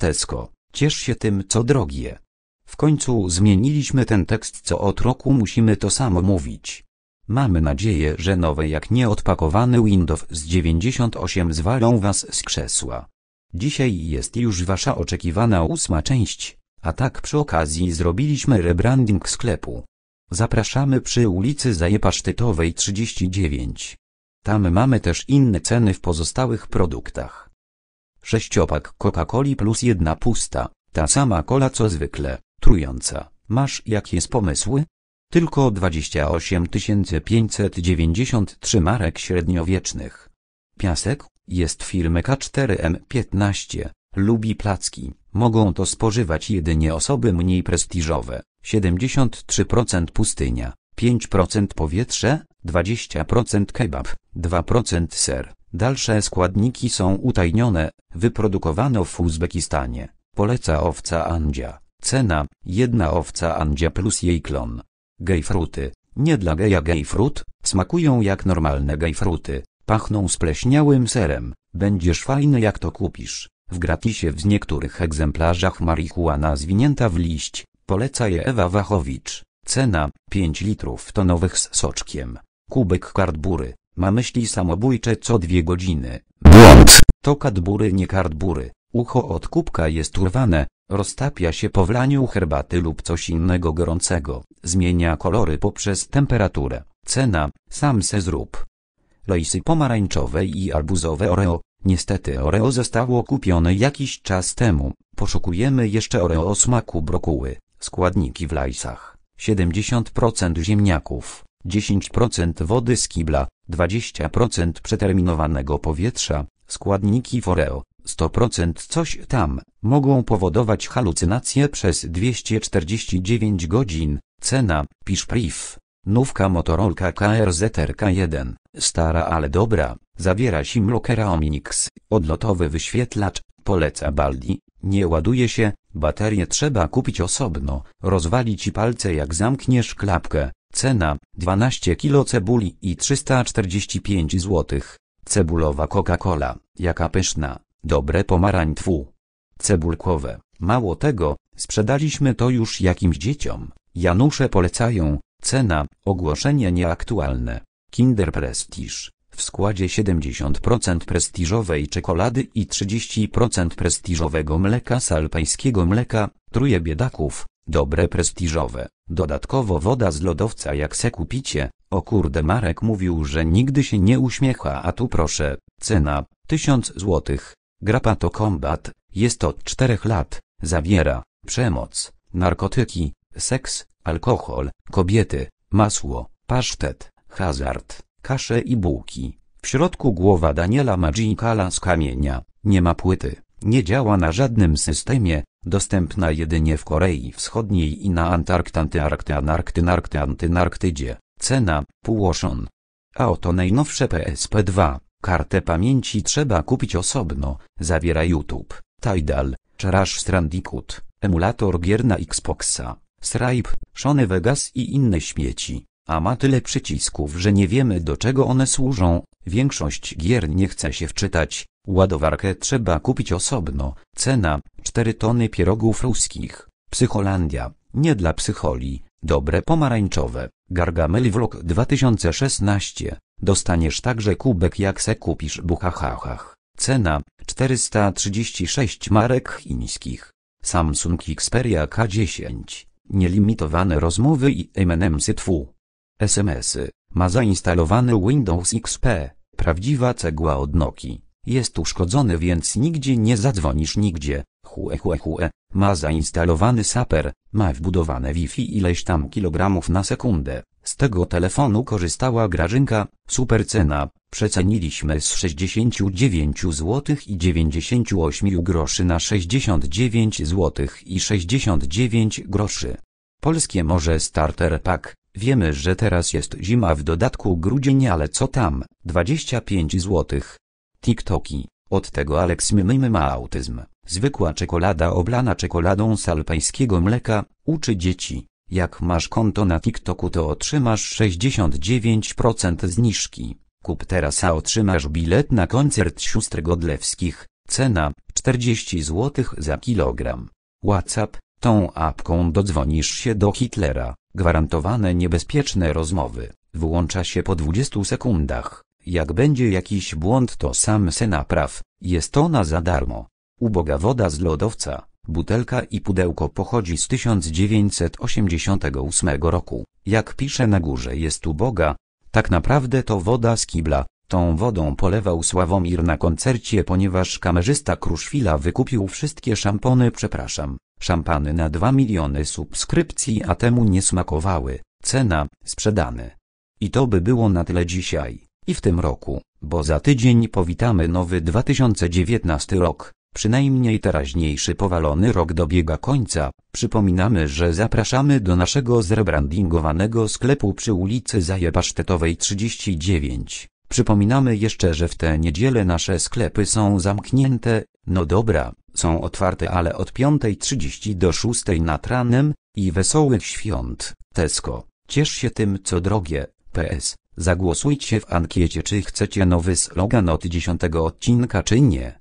Tesco, ciesz się tym co drogie. W końcu zmieniliśmy ten tekst co od roku musimy to samo mówić. Mamy nadzieję, że nowe jak nieodpakowany Windows z 98 zwalą was z krzesła. Dzisiaj jest już wasza oczekiwana ósma część, a tak przy okazji zrobiliśmy rebranding sklepu. Zapraszamy przy ulicy Zajepasztytowej 39. Tam mamy też inne ceny w pozostałych produktach. Sześciopak Coca-Coli plus jedna pusta, ta sama kola co zwykle, trująca. Masz jakieś pomysły? Tylko 28 593 marek średniowiecznych. Piasek jest firmy K4M15, lubi placki. Mogą to spożywać jedynie osoby mniej prestiżowe. 73% pustynia, 5% powietrze, 20% kebab, 2% ser. Dalsze składniki są utajnione, wyprodukowano w Uzbekistanie. Poleca owca Andzia. Cena, jedna owca Andzia plus jej klon. Gejfruty, nie dla geja gejfrut, smakują jak normalne gejfruty, pachną spleśniałym serem, będziesz fajny jak to kupisz. W gratisie w niektórych egzemplarzach marihuana zwinięta w liść, poleca je Ewa Wachowicz. Cena, 5 litrów tonowych z soczkiem. Kubek kardbury, ma myśli samobójcze co dwie godziny. Błąd! To kadbury nie kardbury. Ucho od kubka jest urwane, roztapia się po wlaniu herbaty lub coś innego gorącego, zmienia kolory poprzez temperaturę. Cena, sam se zrób. Lejsy pomarańczowe i arbuzowe Oreo. Niestety Oreo zostało kupione jakiś czas temu. Poszukujemy jeszcze Oreo o smaku brokuły. Składniki w lajsach. 70% ziemniaków, 10% wody z kibla, 20% przeterminowanego powietrza, składniki foreo, 100% coś tam, mogą powodować halucynacje przez 249 godzin. Cena, pisz priv. Nówka Motorola KRZRK1, stara ale dobra, zawiera simlockera Omnix, odlotowy wyświetlacz, poleca Baldi, nie ładuje się, baterię trzeba kupić osobno, rozwali ci palce jak zamkniesz klapkę. Cena 12 kg cebuli i 345 zł. Cebulowa Coca-Cola, jaka pyszna, dobre pomarańtwu. Cebulkowe, mało tego, sprzedaliśmy to już jakimś dzieciom. Janusze polecają, cena, ogłoszenie nieaktualne. Kinder Prestige, w składzie 70% prestiżowej czekolady i 30% prestiżowego mleka salpańskiego mleka, truje biedaków, dobre prestiżowe. Dodatkowo woda z lodowca jak se kupicie, o kurde Marek mówił, że nigdy się nie uśmiecha, a tu proszę, cena, 1000 złotych. Grapato Combat, jest od 4 lat, zawiera, przemoc, narkotyki, seks, alkohol, kobiety, masło, pasztet, hazard, kasze i bułki. W środku głowa Daniela Magicala z kamienia, nie ma płyty, nie działa na żadnym systemie, dostępna jedynie w Korei Wschodniej i na Antarktantyanarktyanarktynarktyanarktydzie. Cena, półoszon. A oto najnowsze PSP-2. Kartę pamięci trzeba kupić osobno, zawiera YouTube, Tidal, Crash Strandikut, emulator gier na Xboxa, Stripe, Shone Vegas i inne śmieci. A ma tyle przycisków, że nie wiemy do czego one służą, większość gier nie chce się wczytać, Ładowarkę trzeba kupić osobno. Cena 4 tony pierogów ruskich. Psycholandia, nie dla psycholi, dobre pomarańczowe. Gargamel Vlog 2016. Dostaniesz także kubek jak se kupisz buchachachach. Cena 436 marek chińskich. Samsung Xperia K10. Nielimitowane rozmowy i MMS twu. SMSy. Ma zainstalowany Windows XP. Prawdziwa cegła od jest uszkodzony, więc nigdzie nie zadzwonisz nigdzie. Hue hue hue. Ma zainstalowany saper, ma wbudowane Wi-Fi ileś tam kilogramów na sekundę. Z tego telefonu korzystała Grażynka, super cena, przeceniliśmy z 69 zł i 98 groszy na 69 zł i 69 groszy. Polskie Morze Starter Pack, wiemy, że teraz jest zima w dodatku grudzień, ale co tam, 25 zł, TikToki. Od tego Alex Mymy ma autyzm. Zwykła czekolada oblana czekoladą z mleka, uczy dzieci. Jak masz konto na TikToku to otrzymasz 69% zniżki. Kup teraz a otrzymasz bilet na koncert sióstr Godlewskich. Cena 40 zł za kilogram. WhatsApp, tą apką dodzwonisz się do Hitlera. Gwarantowane niebezpieczne rozmowy. Wyłącza się po 20 sekundach. Jak będzie jakiś błąd to sam se napraw, jest ona za darmo. Uboga woda z lodowca, butelka i pudełko pochodzi z 1988 roku. Jak pisze na górze jest uboga, tak naprawdę to woda z kibla. Tą wodą polewał Sławomir na koncercie ponieważ kamerzysta Kruszwila wykupił wszystkie szampony przepraszam, szampany na 2 miliony subskrypcji a temu nie smakowały, cena, sprzedany. I to by było na tyle dzisiaj i w tym roku, bo za tydzień powitamy nowy 2019 rok, przynajmniej teraźniejszy powalony rok dobiega końca. Przypominamy, że zapraszamy do naszego zrebrandingowanego sklepu przy ulicy Zajebasztetowej 39. Przypominamy jeszcze, że w tę niedzielę nasze sklepy są zamknięte, no dobra, są otwarte ale od 5.30 do 6.00 nad ranem, i wesołych świąt, Tesco, ciesz się tym co drogie, PS, Zagłosujcie w ankiecie czy chcecie nowy slogan od 10 odcinka czy nie.